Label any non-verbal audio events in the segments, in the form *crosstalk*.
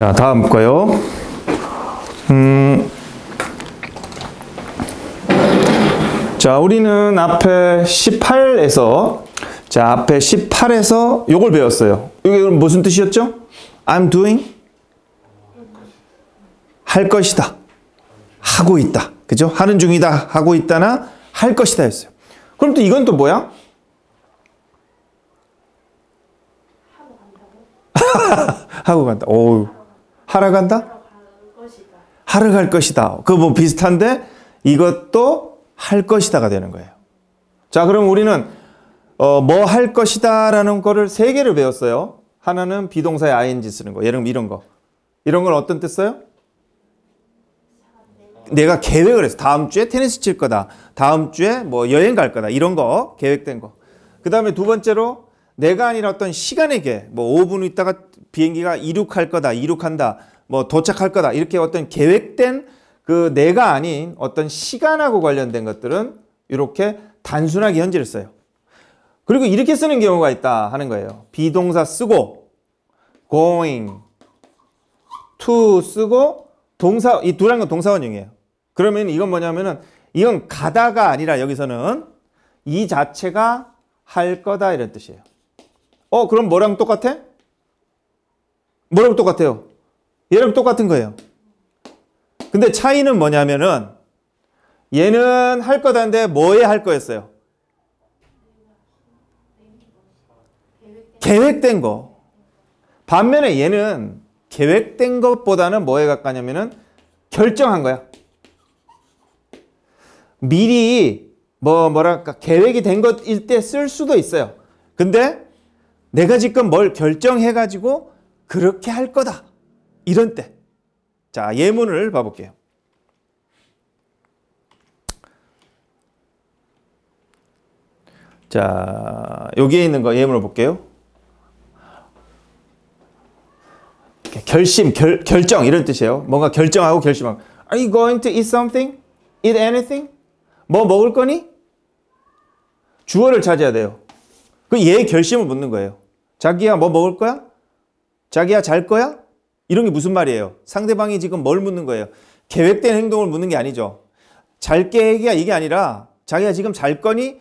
자, 다음 거요. 음, 자, 우리는 앞에 18에서, 자, 앞에 18에서 요걸 배웠어요. 이게 무슨 뜻이었죠? I'm doing? 할 것이다. 하고 있다. 그죠? 하는 중이다. 하고 있다나 할 것이다 였어요. 그럼 또 이건 또 뭐야? *laughs* 하고 간다. 오우. 하러간다 하락할 것이다. 그 뭐 비슷한데 이것도 할 것이다가 되는 거예요. 자, 그럼 우리는 어, 뭐 할 것이다라는 거를 세 개를 배웠어요. 하나는 비동사에 ing 쓰는 거. 예를 이런 거. 이런 건 어떤 뜻 써요? 내가 계획을 해서 다음 주에 테니스 칠 거다. 다음 주에 뭐 여행 갈 거다. 이런 거 계획된 거. 그 다음에 두 번째로 내가 아니라 어떤 시간에게 뭐 5분 있다가 비행기가 이륙할 거다, 이륙한다, 뭐 도착할 거다 이렇게 어떤 계획된 그 내가 아닌 어떤 시간하고 관련된 것들은 이렇게 단순하게 현재를 써요. 그리고 이렇게 쓰는 경우가 있다 하는 거예요. 비동사 쓰고 going to 쓰고 동사 이 두란 건 동사원형이에요. 그러면 이건 뭐냐면은 이건 가다가 아니라 여기서는 이 자체가 할 거다 이런 뜻이에요. 어 그럼 뭐랑 똑같아? 뭐랑 똑같아요? 얘랑 똑같은 거예요. 근데 차이는 뭐냐면은 얘는 할 거다인데 뭐에 할 거였어요? 계획된 거. 반면에 얘는 계획된 것보다는 뭐에 가까냐면은 결정한 거야. 미리 뭐 뭐랄까 계획이 된 것일 때 쓸 수도 있어요. 근데 내가 지금 뭘 결정해가지고 그렇게 할 거다. 이런 때. 자, 예문을 봐볼게요. 자, 여기에 있는 거 예문을 볼게요. 결심, 결, 결정 이런 뜻이에요. 뭔가 결정하고 결심하고. Are you going to eat something? Eat anything? 뭐 먹을 거니? 주어를 찾아야 돼요. 그 얘의 결심을 묻는 거예요. 자기야 뭐 먹을 거야? 자기야 잘 거야? 이런 게 무슨 말이에요? 상대방이 지금 뭘 묻는 거예요? 계획된 행동을 묻는 게 아니죠. 잘 계획이야 이게 아니라 자기야 지금 잘 거니?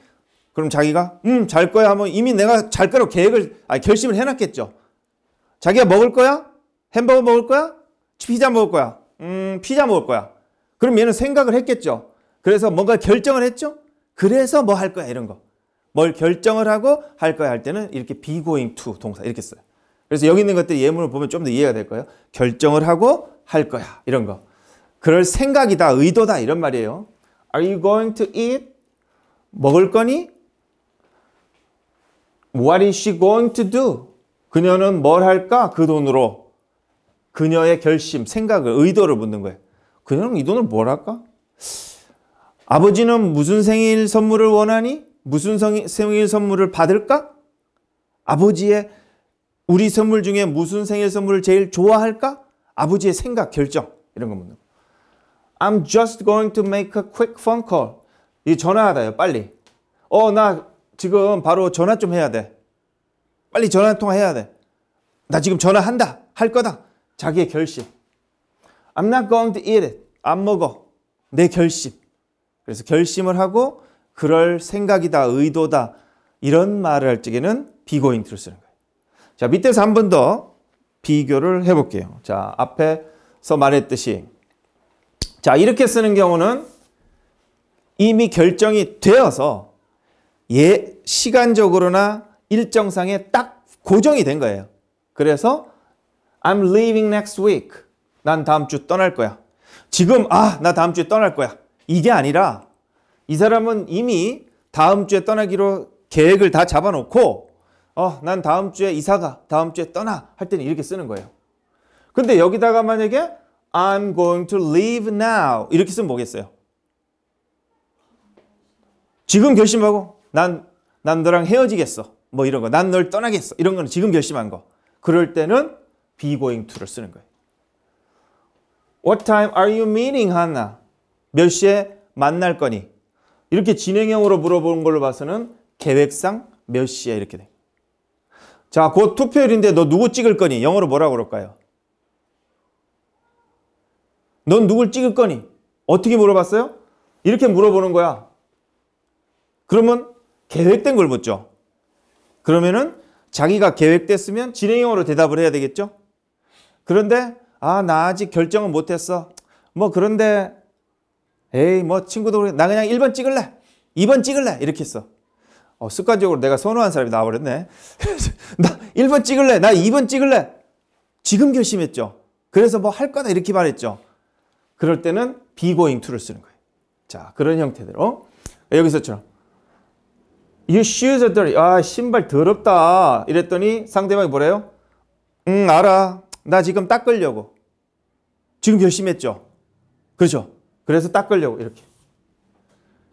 그럼 자기가 음 잘 거야 하면 이미 내가 잘 거라고 계획을 아 결심을 해놨겠죠. 자기야 먹을 거야? 햄버거 먹을 거야? 피자 먹을 거야? 음 피자 먹을 거야. 그럼 얘는 생각을 했겠죠. 그래서 뭔가 결정을 했죠. 그래서 뭐 할 거야 이런 거. 뭘 결정을 하고 할 거야 할 때는 이렇게 be going to 동사 이렇게 써요. 그래서 여기 있는 것들 예문을 보면 좀 더 이해가 될 거예요. 결정을 하고 할 거야 이런 거. 그럴 생각이다, 의도다 이런 말이에요. Are you going to eat? 먹을 거니? What is she going to do? 그녀는 뭘 할까? 그 돈으로. 그녀의 결심, 생각을, 의도를 묻는 거예요. 그녀는 이 돈을 뭘 할까? 아버지는 무슨 생일 선물을 원하니? 무슨 생일 선물을 받을까? 아버지의 우리 선물 중에 무슨 생일 선물을 제일 좋아할까? 아버지의 생각, 결정 이런 거 묻는 거. I'm just going to make a quick phone call. 이 전화하다요, 빨리. 어, 나 지금 바로 전화 좀 해야 돼. 빨리 전화 한통 해야 돼. 나 지금 전화한다. 할 거다. 자기의 결심. I'm not going to eat it. 안 먹어. 내 결심. 그래서 결심을 하고 그럴 생각이다, 의도다 이런 말을 할 적에는 비고잉트를 쓰는 거예요. 자, 밑에서 한 번 더 비교를 해볼게요. 자, 앞에서 말했듯이 자, 이렇게 쓰는 경우는 이미 결정이 되어서 예, 시간적으로나 일정상에 딱 고정이 된 거예요. 그래서 I'm leaving next week. 난 다음 주 떠날 거야. 지금 아, 나 다음 주에 떠날 거야. 이게 아니라 이 사람은 이미 다음 주에 떠나기로 계획을 다 잡아놓고 어, 난 다음 주에 이사가, 다음 주에 떠나 할 때는 이렇게 쓰는 거예요. 근데 여기다가 만약에 I'm going to leave now 이렇게 쓰면 뭐겠어요? 지금 결심하고 난, 난 너랑 헤어지겠어 뭐 이런 거난 널 떠나겠어 이런 거는 지금 결심한 거 그럴 때는 be going to를 쓰는 거예요 What time are you meeting, Hannah? 몇 시에 만날 거니? 이렇게 진행형으로 물어보는 걸로 봐서는 계획상 몇시야 이렇게 돼. 자, 곧 투표일인데 너 누구 찍을 거니? 영어로 뭐라고 그럴까요? 넌 누굴 찍을 거니? 어떻게 물어봤어요? 이렇게 물어보는 거야. 그러면 계획된 걸 묻죠. 그러면은 자기가 계획됐으면 진행형으로 대답을 해야 되겠죠? 그런데 아, 나 아직 결정은 못했어. 뭐 그런데 에이 뭐 친구도 그래 나 그냥 1번 찍을래 2번 찍을래 이렇게 했어 어, 습관적으로 내가 선호한 사람이 나와버렸네 *laughs* 나 1번 찍을래 나 2번 찍을래 지금 결심했죠 그래서 뭐할 거다 이렇게 말했죠 그럴 때는 be going to를 쓰는 거예요 자 그런 형태대로 여기서처럼 You shoes are dirty 아 신발 더럽다 이랬더니 상대방이 뭐래요? 응 알아 나 지금 닦으려고 지금 결심했죠 그렇죠 그래서 닦으려고 이렇게.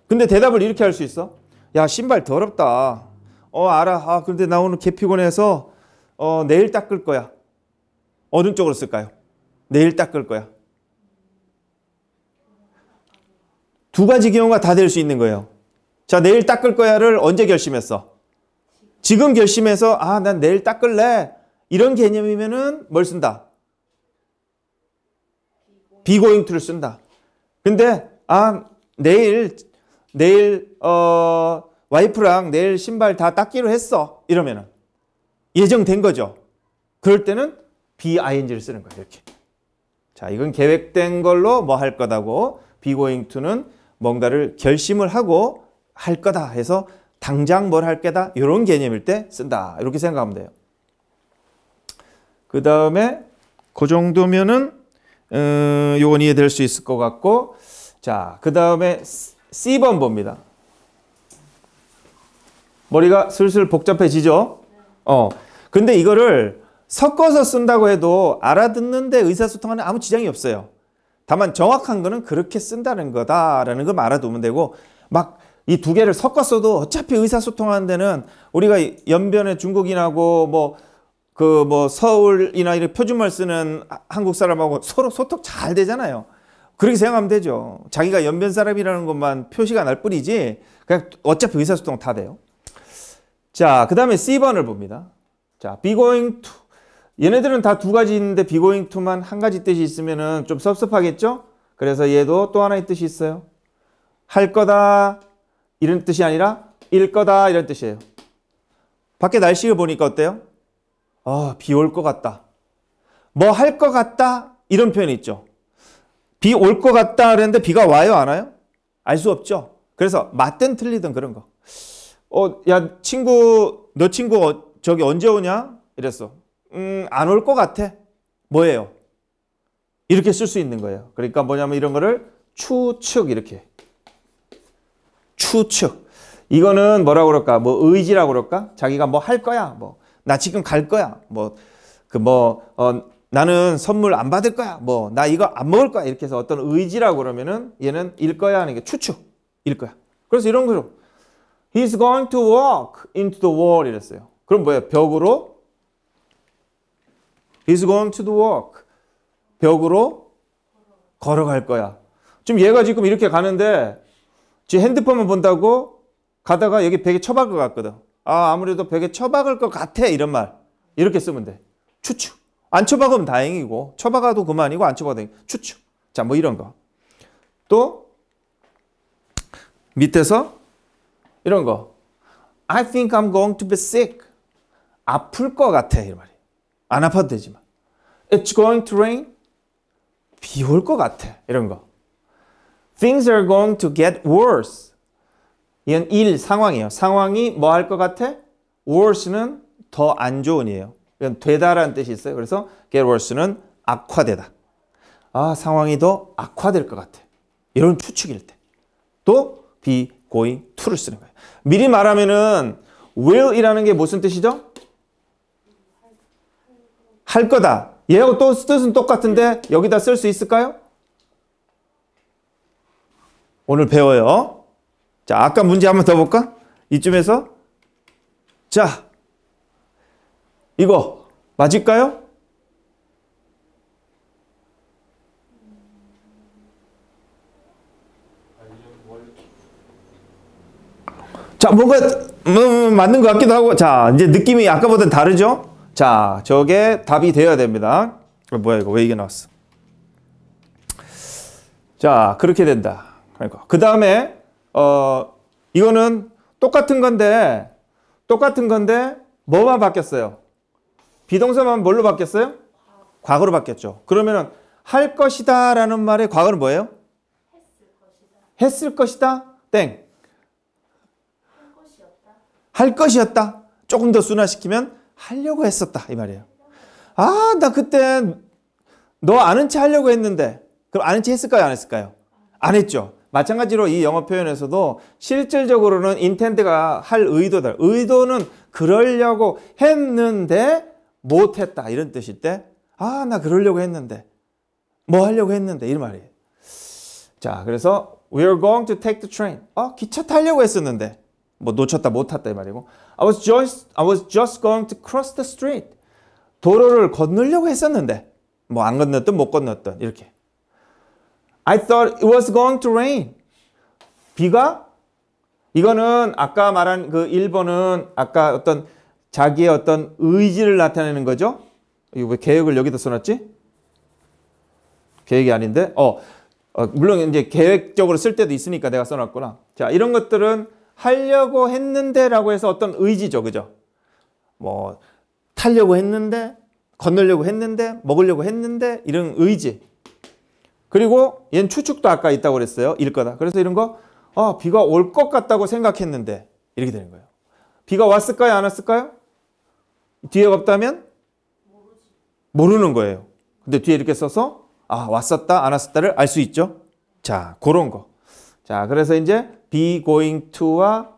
근데 대답을 이렇게 할 수 있어? 야 신발 더럽다. 어 알아. 아 근데 나 오늘 개 피곤해서 어 내일 닦을 거야. 어느 쪽으로 쓸까요? 내일 닦을 거야. 두 가지 경우가 다 될 수 있는 거예요. 자 내일 닦을 거야를 언제 결심했어? 지금 결심해서 아난 내일 닦을래 이런 개념이면은 뭘 쓴다? 비고잉투를 쓴다. 근데 아 내일 내일 어 와이프랑 내일 신발 다 닦기로 했어 이러면은 예정된 거죠. 그럴 때는 BING를 쓰는 거예요. 이렇게. 자, 이건 계획된 걸로 뭐 할 거다고 be going to는 뭔가를 결심을 하고 할 거다 해서 당장 뭘 할 게다 이런 개념일 때 쓴다. 이렇게 생각하면 돼요. 그 다음에 그 정도면은 음, 요건 이해될 수 있을 것 같고 자, 그 다음에 C번 봅니다. 머리가 슬슬 복잡해지죠? 어. 근데 이거를 섞어서 쓴다고 해도 알아듣는데 의사소통하는 아무 지장이 없어요. 다만 정확한 거는 그렇게 쓴다는 거다라는 걸 알아두면 되고 막 이 두 개를 섞었어도 어차피 의사소통하는 데는 우리가 연변에 중국인하고 뭐 그뭐 서울이나 이런 표준말 쓰는 한국 사람하고 서로 소통 잘 되잖아요. 그렇게 생각하면 되죠. 자기가 연변 사람이라는 것만 표시가 날 뿐이지 그냥 어차피 의사소통 다 돼요. 자, 그 다음에 C번을 봅니다. 자, be going to. 얘네들은 다 두 가지 있는데 be going to만 한 가지 뜻이 있으면 좀 섭섭하겠죠? 그래서 얘도 또 하나의 뜻이 있어요. 할 거다 이런 뜻이 아니라 일 거다 이런 뜻이에요. 밖에 날씨를 보니까 어때요? 아, 비올 것 같다. 뭐 할 것 같다. 이런 표현이 있죠. 비 올 것 같다 그랬는데 비가 와요, 안 와요? 알 수 없죠. 그래서 맞든 틀리든 그런 거. 어, 야, 친구, 너 친구 어, 저기 언제 오냐? 이랬어. 음, 안 올 것 같아. 뭐예요? 이렇게 쓸 수 있는 거예요. 그러니까 뭐냐면 이런 거를 추측 이렇게. 추측. 이거는 뭐라 그럴까? 뭐 의지라고 그럴까? 자기가 뭐 할 거야. 뭐나 지금 갈 거야. 뭐, 그 뭐, 어, 나는 선물 안 받을 거야. 뭐, 나 이거 안 먹을 거야. 이렇게 해서 어떤 의지라고 그러면은 얘는 일 거야 하는 게 추측. 일 거야. 그래서 이런 거죠. He's going to walk into the wall 이랬어요. 그럼 뭐예요? 벽으로 He's going to the walk. 벽으로 걸어갈 거야. 지금 얘가 지금 이렇게 가는데 지금 핸드폰만 본다고 가다가 여기 벽에 쳐박을 것 같거든. 아 아무래도 벽에 처박을 것 같아 이런 말 이렇게 쓰면 돼 추측 안 처박으면 다행이고 처박아도 그만이고 안 처박아도 추측 자뭐 이런 거 또 밑에서 이런 거 I think I'm going to be sick 아플 것 같아 이런 말이 안 아파도 되지만 It's going to rain 비 올 것 같아 이런 거 Things are going to get worse 이건 일 상황이에요. 상황이 뭐 할 것 같아? worse는 더 안 좋은이에요. 이건 되다라는 뜻이 있어요. 그래서 get worse는 악화되다. 아 상황이 더 악화될 것 같아. 이런 추측일 때. 또 be going to를 쓰는 거예요. 미리 말하면은 will이라는 게 무슨 뜻이죠? 할 거다. 얘하고 또 뜻은 똑같은데 여기다 쓸 수 있을까요? 오늘 배워요. 자, 아까 문제 한번 더 볼까? 이쯤에서 자, 이거 맞을까요? 자, 뭔가 음, 맞는 것 같기도 하고 자, 이제 느낌이 아까보다 다르죠? 자, 저게 답이 되어야 됩니다. 어, 뭐야 이거 왜 이게 나왔어? 자, 그렇게 된다. 그러니까 다음에 어, 이거는 똑같은 건데 똑같은 건데 뭐만 바뀌었어요? 비동사만 뭘로 바뀌었어요? 과거로 바뀌었죠. 그러면은 할 것이다 라는 말의 과거는 뭐예요? 했을 것이다. 땡. 할 것이었다. 할 것이었다. 조금 더 순화시키면 하려고 했었다 이 말이에요. 아, 나 그때 너 아는 체 하려고 했는데 그럼 아는 체 했을까요? 안 했을까요? 안 했죠. 마찬가지로 이 영어 표현에서도 실질적으로는 인텐드가 할 의도다. 의도는 그러려고 했는데 못했다 이런 뜻일 때 아 나 그러려고 했는데 뭐 하려고 했는데 이런 말이에요. 자 그래서 We are going to take the train. 어 기차 타려고 했었는데 뭐 놓쳤다 못 탔다 이 말이고 I was just I was just going to cross the street. 도로를 건너려고 했었는데 뭐 안 건넜든 못 건넜든 이렇게 I thought it was going to rain. 비가? 이거는 아까 말한 그 1번은 아까 어떤 자기의 어떤 의지를 나타내는 거죠. 이거 왜 계획을 여기다 써놨지? 계획이 아닌데? 어, 어, 물론 이제 계획적으로 쓸 때도 있으니까 내가 써놨구나. 자, 이런 것들은 하려고 했는데 라고 해서 어떤 의지죠. 그죠? 뭐, 타려고 했는데, 건너려고 했는데, 먹으려고 했는데, 이런 의지. 그리고 얘는 추측도 아까 있다고 그랬어요. 일 거다. 그래서 이런 거 아, 비가 올 것 같다고 생각했는데 이렇게 되는 거예요. 비가 왔을까요? 안 왔을까요? 뒤에 없다면 모르는 거예요. 근데 뒤에 이렇게 써서 아, 왔었다, 안 왔었다를 알 수 있죠. 자, 그런 거. 자, 그래서 이제 be going to와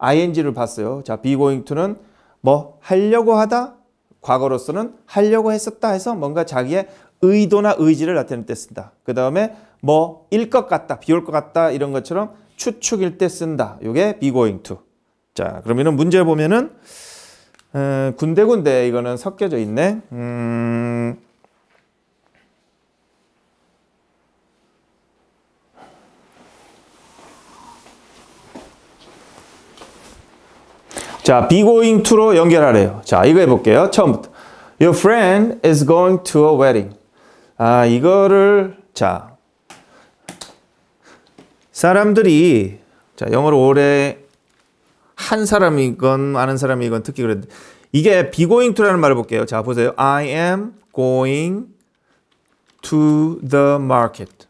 ing를 봤어요. 자, be going to는 뭐 하려고 하다 과거로서는 하려고 했었다 해서 뭔가 자기의 의도나 의지를 나타낼 때 쓴다. 그 다음에 뭐 일 것 같다, 비올 것 같다 이런 것처럼 추측일 때 쓴다. 이게 be going to. 자그러면 문제 보면은 음, 군데군데 이거는 섞여져 있네. 음... 자, be going to로 연결하래요. 자, 이거 해볼게요. 처음부터. Your friend is going to a wedding. 아 이거를 자 사람들이 자영어로 오래 한 사람이건 아는 사람이건 특히 그랬데 이게 be going to라는 말을 볼게요. 자 보세요. I am going to the market.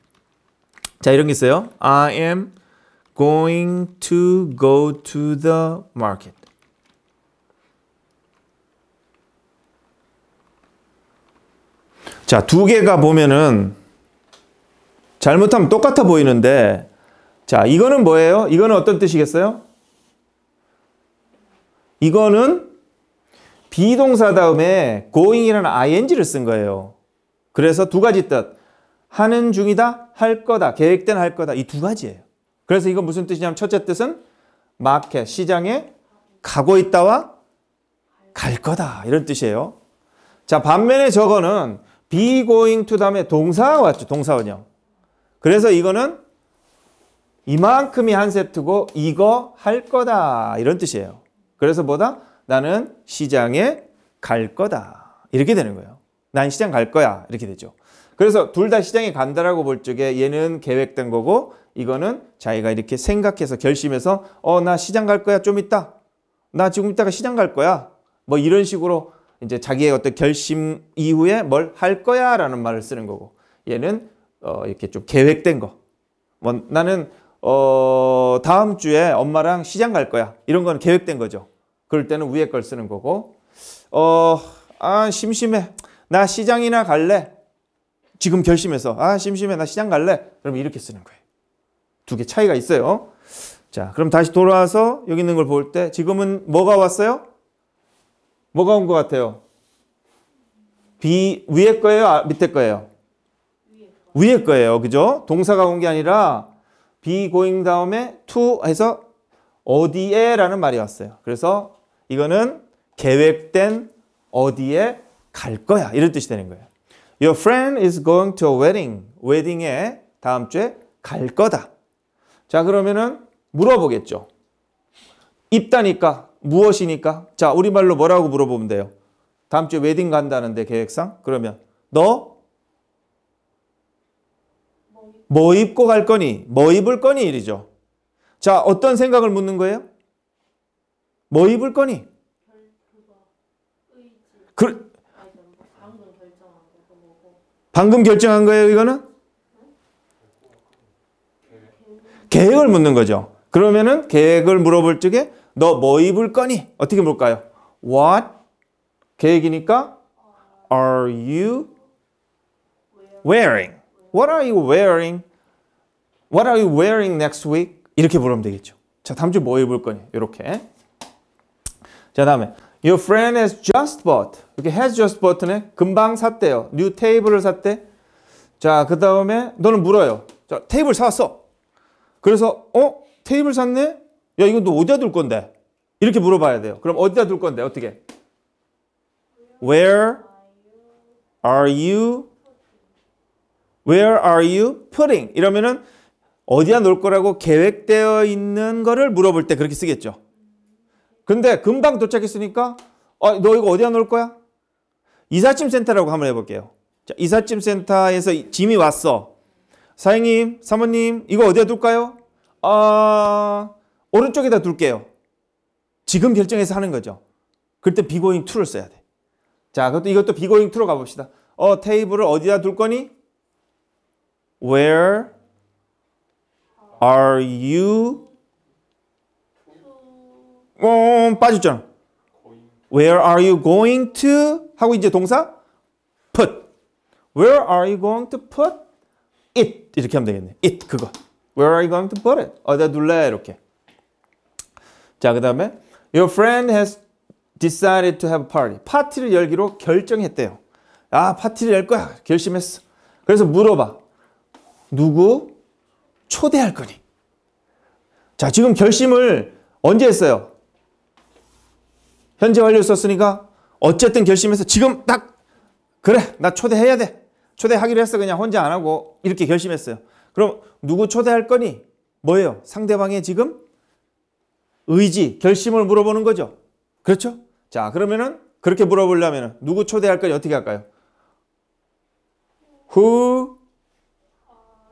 자 이런 게 있어요. I am going to go to the market. 자, 두 개가 보면은 잘못하면 똑같아 보이는데 자, 이거는 뭐예요? 이거는 어떤 뜻이겠어요? 이거는 비동사 다음에 going이라는 ing를 쓴 거예요. 그래서 두 가지 뜻. 하는 중이다, 할 거다, 계획된 할 거다. 이 두 가지예요. 그래서 이건 무슨 뜻이냐면 첫째 뜻은 마켓, 시장에 가고 있다와 갈 거다. 이런 뜻이에요. 자, 반면에 저거는 be going to 다음에 동사가 왔죠. 동사원형. 그래서 이거는 이만큼이 한 세트고 이거 할 거다 이런 뜻이에요. 그래서 뭐다? 나는 시장에 갈 거다. 이렇게 되는 거예요. 난 시장 갈 거야. 이렇게 되죠. 그래서 둘 다 시장에 간다라고 볼 적에 얘는 계획된 거고 이거는 자기가 이렇게 생각해서 결심해서 어 나 시장 갈 거야 좀 있다. 나 지금 이따가 시장 갈 거야. 뭐 이런 식으로 이제 자기의 어떤 결심 이후에 뭘 할 거야 라는 말을 쓰는 거고 얘는 어, 이렇게 좀 계획된 거 뭐, 나는 어, 다음 주에 엄마랑 시장 갈 거야 이런 건 계획된 거죠 그럴 때는 위에 걸 쓰는 거고 어, 아 심심해 나 시장이나 갈래 지금 결심해서 아 심심해 나 시장 갈래 그럼 이렇게 쓰는 거예요 두 개 차이가 있어요 자 그럼 다시 돌아와서 여기 있는 걸 볼 때 지금은 뭐가 왔어요? 뭐가 온 것 같아요? 비 위에 거예요? 아, 밑에 거예요? 위에 거예요. 그죠? 동사가 온 게 아니라 be going 다음에 to 해서 어디에 라는 말이 왔어요. 그래서 이거는 계획된 어디에 갈 거야. 이런 뜻이 되는 거예요. Your friend is going to a wedding. 웨딩에 다음 주에 갈 거다. 자 그러면은 물어보겠죠. 입다니까 무엇이니까? 자, 우리말로 뭐라고 물어보면 돼요? 다음 주에 웨딩 간다는데 계획상? 그러면 너 뭐 입고 갈 거니? 뭐 입을 거니? 이죠 리 자, 어떤 생각을 묻는 거예요? 뭐 입을 거니? 그, 방금 결정한 거예요, 이거는? 계획을 묻는 거죠. 그러면은 계획을 물어볼 적에 너뭐 입을 거니? 어떻게 볼까요? What? 계획이니까 Are you wearing? What are you wearing? What are you wearing next week? 이렇게 물으면 되겠죠. 자, 다음 주 뭐 입을 거니? 이렇게. 자, 다음에 Your friend has just bought. 이렇게 has just bought네. 금방 샀대요. new table을 샀대. 자, 그 다음에 너는 물어요. 자, 테이블 사왔어. 그래서 어? 테이블 샀네? 야 이건 너 어디다 둘 건데? 이렇게 물어봐야 돼요. 그럼 어디다 둘 건데 어떻게? Where are you? Where are you putting? 이러면은 어디다 놓을 거라고 계획되어 있는 거를 물어볼 때 그렇게 쓰겠죠. 근데 금방 도착했으니까 어, 너 이거 어디다 놓을 거야? 이삿짐 센터라고 한번 해볼게요. 자, 이삿짐 센터에서 짐이 왔어. 사장님, 사모님, 이거 어디에 둘까요? 아, 오른쪽에다 둘게요. 지금 결정해서 하는 거죠. 그때 비고잉 2를 써야 돼. 자, 그것도 이것도 비고잉 2로 가봅시다. 어, 테이블을 어디다 둘 거니? Where are you? 어, 빠졌잖아. Where are you going to? 하고 이제 동사 put. Where are you going to put it? 이렇게 하면 되겠네. it 그거. Where are you going to put it? 어디다 둘래? 이렇게. 자, 그 다음에 Your friend has decided to have a party. 파티를 열기로 결정했대요. 아, 파티를 열 거야. 결심했어. 그래서 물어봐. 누구 초대할 거니? 자, 지금 결심을 언제 했어요? 현재 완료 었으니까 어쨌든 결심해서 지금 딱 그래 나 초대해야 돼 초대하기로 했어 그냥 혼자 안 하고 이렇게 결심했어요 그럼 누구 초대할 거니? 뭐예요? 상대방의 지금 의지, 결심을 물어보는 거죠. 그렇죠? 자, 그러면은 그렇게 물어보려면 누구 초대할까요? 어떻게 할까요? Who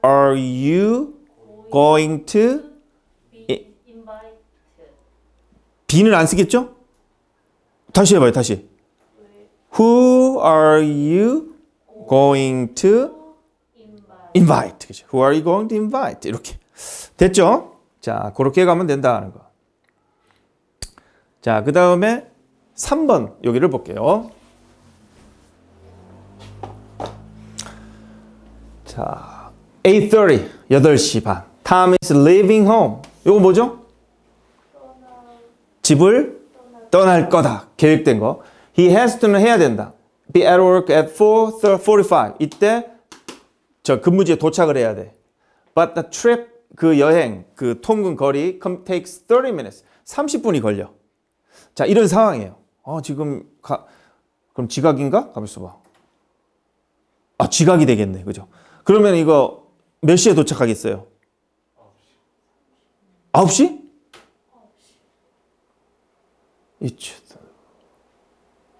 are you going to i e 는안 쓰겠죠? 다시 해봐요, 다시. Who are you going to invite? 그렇죠? Who are you going to invite? 이렇게. 됐죠? 자, 그렇게 가면 된다는 거. 자, 그 다음에 3번 여기를 볼게요. 자, 8.30, 8시 반. Tom is leaving home. 이거 뭐죠? 집을 떠날 거다. 계획된 거. He has to는 해야 된다. Be at work at 4.45. 이때 저 근무지에 도착을 해야 돼. But the trip, 그 여행, 그 통근 거리 takes 30 minutes. 30분이 걸려. 자, 이런 상황이에요. 어, 지금 가, 그럼 지각인가? 가만있어 봐. 아, 지각이 되겠네. 그죠? 그러면 이거 몇 시에 도착하겠어요? 9시? 9시?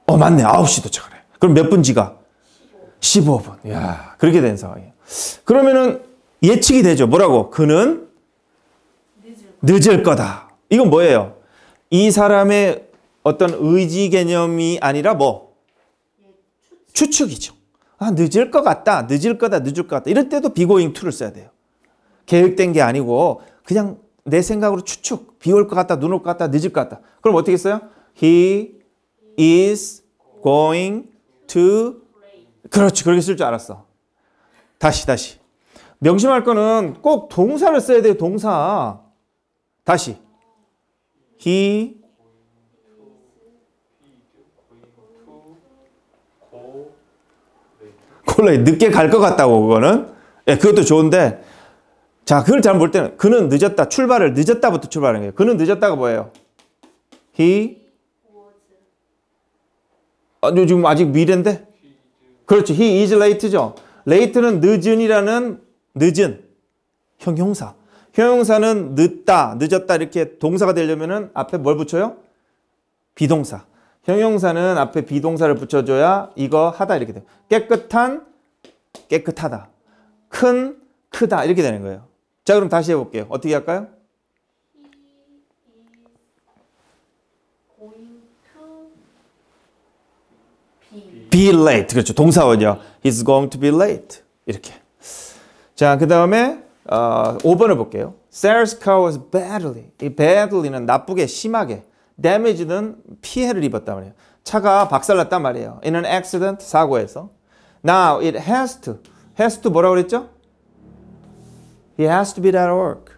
어, 맞네. 9시 도착하래. 그럼 몇 분 지각? 15분. 야 그렇게 된 상황이에요. 그러면은 예측이 되죠. 뭐라고? 그는 늦을 거다. 이건 뭐예요? 이 사람의 어떤 의지 개념이 아니라 뭐? 추측이죠. 아 늦을 것 같다. 늦을 거다. 늦을 것 같다. 이럴 때도 비고잉 투를 써야 돼요. 계획된 게 아니고 그냥 내 생각으로 추측. 비 올 것 같다. 눈 올 것 같다. 늦을 것 같다. 그럼 어떻게 써요? He is going to 그렇지. 그렇게 쓸 줄 알았어. 다시 다시. 명심할 거는 꼭 동사를 써야 돼요. 동사. 다시. He 콜라에 늦게 갈 것 같다고 그거는 예, 그것도 좋은데 자 그걸 잘 볼 때는 그는 늦었다 출발을 늦었다부터 출발하는 거예요 그는 늦었다가 뭐예요 he 아, 지금 아직 미래인데 그렇죠 he is late죠 late는 늦은이라는 늦은 형용사 형용사는 늦다 늦었다 이렇게 동사가 되려면은 앞에 뭘 붙여요 비동사 형용사는 앞에 비동사를 붙여줘야 이거 하다 이렇게 돼요. 깨끗한, 깨끗하다. 큰, 크다 이렇게 되는 거예요. 자 그럼 다시 해볼게요. 어떻게 할까요? b late. 그렇죠. 동사원이요. He's going to be late. 이렇게. 자, 그 다음에 어, 5번을 볼게요. Sarah's car was badly. 이 badly는 나쁘게, 심하게. damage는 피해를 입었단 말이에요. 차가 박살났단 말이에요. in an accident, 사고에서. Now it has to. has to 뭐라고 그랬죠? He has to be at work.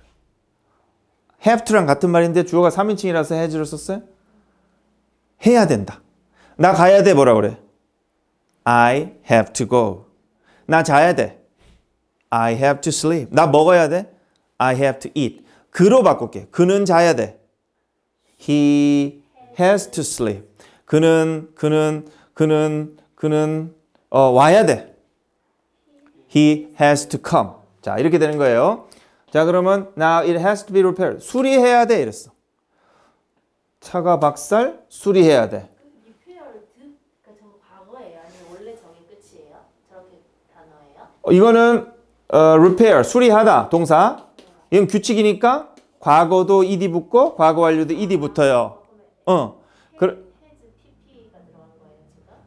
have to랑 같은 말인데 주어가 3인칭이라서 has를 썼어요. 해야 된다. 나 가야 돼 뭐라 그래? I have to go. 나 자야 돼. I have to sleep. 나 먹어야 돼. I have to eat. 그로 바꿀게. 그는 자야 돼. He has to sleep. 그는 그는 그는 그는 어, 와야 돼. He has to come. 자 이렇게 되는 거예요. 자 그러면 now it has to be repaired. 수리해야 돼 이랬어. 차가 박살 수리해야 돼. 그러니까 어, 이거는 어, repair 수리하다 동사. 이건 규칙이니까 과거도 이디 붙고 과거 완료도 이디 붙어요. 어. 그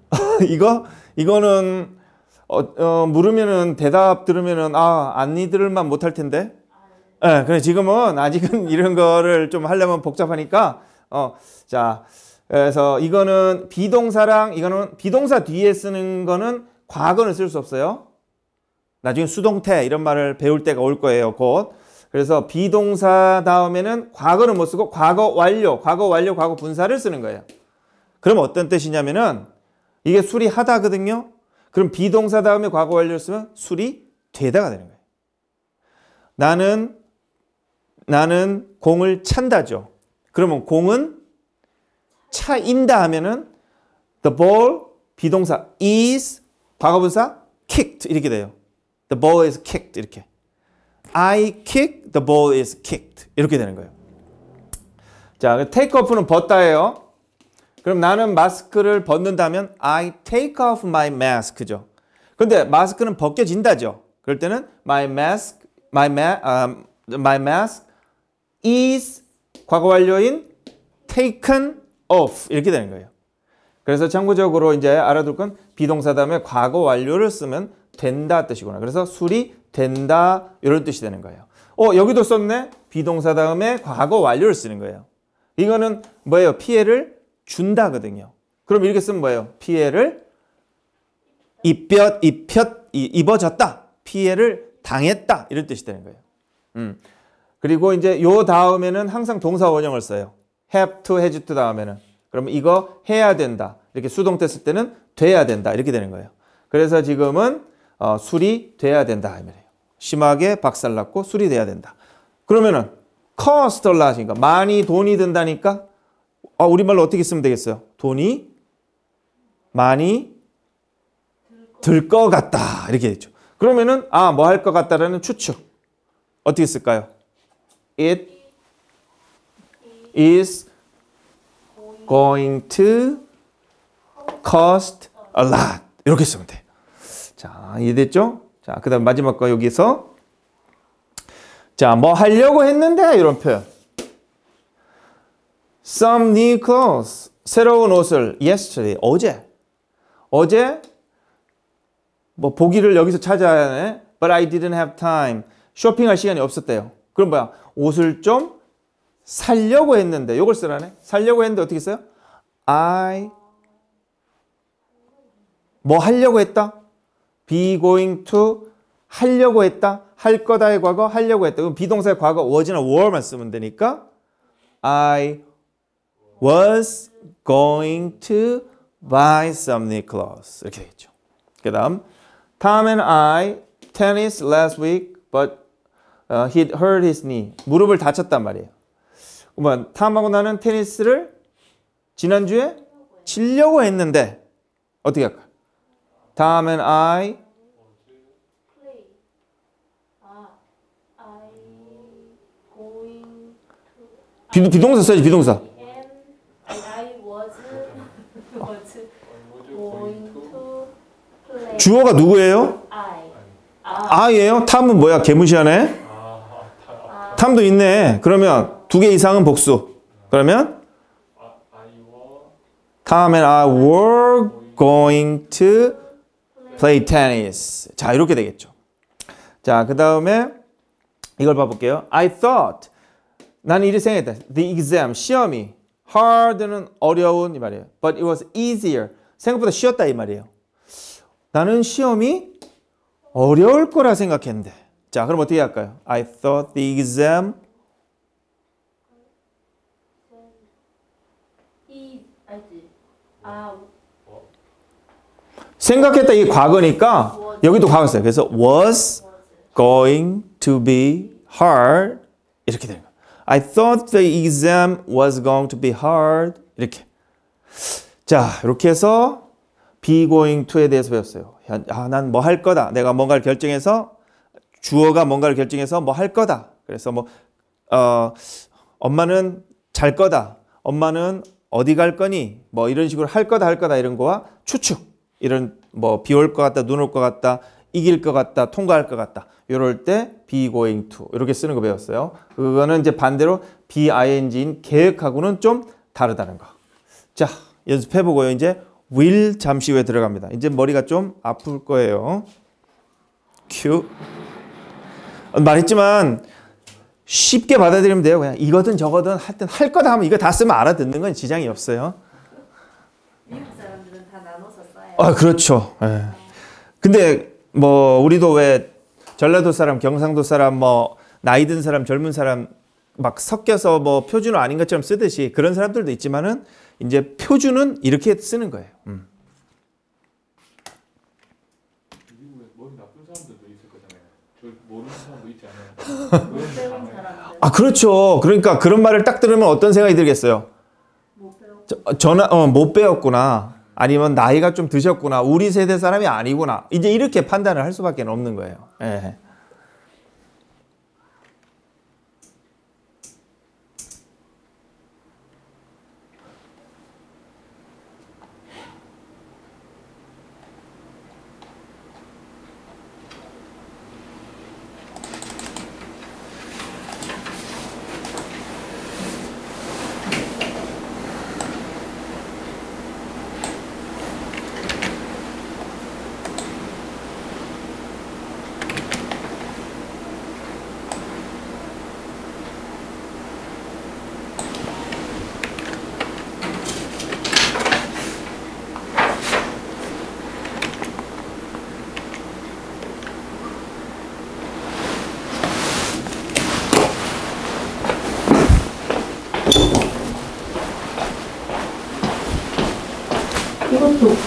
*laughs* 이거 이거는 어, 어, 물으면은 대답 들으면은 아 안니들만 못할 텐데. 예, 그래 지금은 아직은 *laughs* 이런 거를 좀 하려면 복잡하니까 어, 자 그래서 이거는 비동사랑 이거는 비동사 뒤에 쓰는 거는 과거는 쓸 수 없어요. 나중에 수동태 이런 말을 배울 때가 올 거예요. 곧. 그래서 비동사 다음에는 과거는 못 쓰고 과거 완료, 과거 완료, 과거 분사를 쓰는 거예요. 그럼 어떤 뜻이냐면은 이게 수리하다거든요. 그럼 비동사 다음에 과거 완료를 쓰면 수리되다가 되는 거예요. 나는 나는 공을 찬다죠. 그러면 공은 차인다 하면은 the ball 비동사 is 과거분사 kicked 이렇게 돼요. the ball is kicked 이렇게. I kick, the ball is kicked. 이렇게 되는 거예요. 자, 그 take off는 벗다예요. 그럼 나는 마스크를 벗는다면 I take off my mask죠. 근데 마스크는 벗겨진다죠. 그럴 때는 my mask, my, ma, um, my mask is 과거 완료인 taken off 이렇게 되는 거예요. 그래서 참고적으로 이제 알아둘 건 비동사 다음에 과거 완료를 쓰면 된다 뜻이구나. 그래서 술이 된다 이런 뜻이 되는 거예요. 어 여기도 썼네 비동사 다음에 과거 완료를 쓰는 거예요. 이거는 뭐예요? 피해를 준다거든요. 그럼 이렇게 쓰면 뭐예요? 피해를 입혔, 입혔, 입어졌다. 피해를 당했다. 이런 뜻이 되는 거예요. 음. 그리고 이제 요 다음에는 항상 동사 원형을 써요. have to, has to 다음에는. 그러면 이거 해야 된다. 이렇게 수동태 쓸 때는 돼야 된다. 이렇게 되는 거예요. 그래서 지금은 어, 술이 돼야 된다. 심하게 박살났고 수리돼야 된다. 그러면은 커스털라 하니까 많이 돈이 든다니까 아, 우리말로 어떻게 쓰면 되겠어요? 돈이 많이 들 것 같다 이렇게 되죠. 그러면은 아뭐 할 것 같다라는 추측 어떻게 쓸까요? It is going to cost a lot 이렇게 쓰면 돼. 자 이해됐죠? 자, 그 다음 마지막 거 여기서 자, 뭐 하려고 했는데 이런 표현. Some new clothes. 새로운 옷을 yesterday, 어제. 어제 뭐 보기를 여기서 찾아야 해. But I didn't have time. 쇼핑할 시간이 없었대요. 그럼 뭐야? 옷을 좀 살려고 했는데 요걸 쓰라네. 살려고 했는데 어떻게 써요? I 뭐 하려고 했다? be going to 하려고 했다. 할 거다의 과거 하려고 했다. 그럼 비동사의 과거 was나 were만 쓰면 되니까 I was going to buy some new clothes 이렇게 되겠죠. 그 다음 Tom and I tennis last week but uh, he hurt his knee 무릎을 다쳤단 말이에요. 그러면 탐하고 나는 테니스를 지난주에 치려고 했는데 어떻게 할까? 다음은 I 비, 비동사 아, 써야지 비동사 주어가 누구예요? 아예요? 탐은 뭐야? 개무시하네? 탐도 있네. 그러면 두 개 이상은 복수. 그러면 탐 and I were going to play tennis. 자, 이렇게 되겠죠. 자, 그 다음에 이걸 봐볼게요. I thought. 나는 이렇 생각했다. The exam, 시험이. hard는 어려운 이 말이에요. But it was easier. 생각보다 쉬웠다 이 말이에요. 나는 시험이 어려울 거라 생각했는데. 자, 그럼 어떻게 할까요? I thought the exam 이 e, 알지? 아 생각했다 이 과거니까 여기도 과거 써요. 그래서 was going to be hard 이렇게 되는 거예요. I thought the exam was going to be hard 이렇게 자 이렇게 해서 be going to에 대해서 배웠어요. 아, 난 뭐 할 거다. 내가 뭔가를 결정해서 주어가 뭔가를 결정해서 뭐 할 거다. 그래서 뭐 어, 엄마는 잘 거다. 엄마는 어디 갈 거니? 뭐 이런 식으로 할 거다 할 거다 이런 거와 추측 이런 뭐비올것 같다, 눈 올 것 같다, 이길 것 같다, 통과할 것 같다. 이럴 때 be going to 이렇게 쓰는 거 배웠어요. 그거는 이제 반대로 b ing인 계획하고는 좀 다르다는 거. 자, 연습해 보고요. 이제 will 잠시 후에 들어갑니다. 이제 머리가 좀 아플 거예요. 큐. 말했지만 쉽게 받아들이면 돼요. 그냥 이거든 저거든 하여튼 할 거다 하면 이거 다 쓰면 알아듣는 건 지장이 없어요. 아, 그렇죠. 예. 근데 뭐 우리도 왜 전라도 사람, 경상도 사람, 뭐 나이 든 사람, 젊은 사람 막 섞여서 뭐 표준어 아닌 것처럼 쓰듯이 그런 사람들도 있지만은 이제 표준은 이렇게 쓰는 거예요. 음. *laughs* 아 그렇죠. 그러니까 그런 말을 딱 들으면 어떤 생각이 들겠어요? 저, 전화 어, 못 배웠구나. 아니면 나이가 좀 드셨구나. 우리 세대 사람이 아니구나. 이제 이렇게 판단을 할 수밖에 없는 거예요. 예.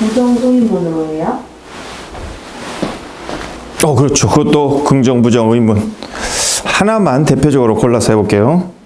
부정 의문으로예요? 어, 그렇죠. 그것도 긍정 부정 의문. 하나만 대표적으로 골라서 해볼게요.